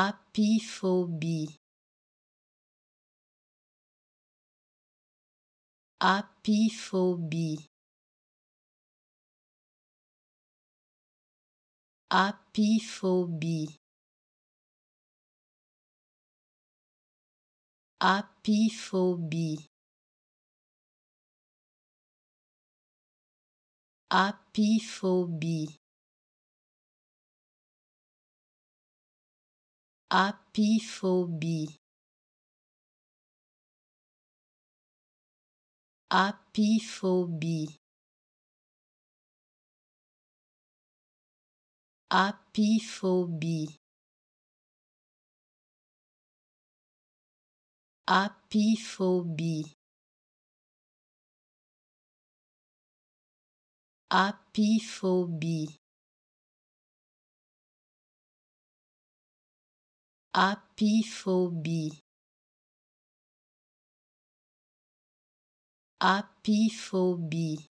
apiphobie apiphobie apiphobie apiphobie apiphobie apiphobie apiphobie apiphobie apiphobie apiphobie apiphobie apiphobie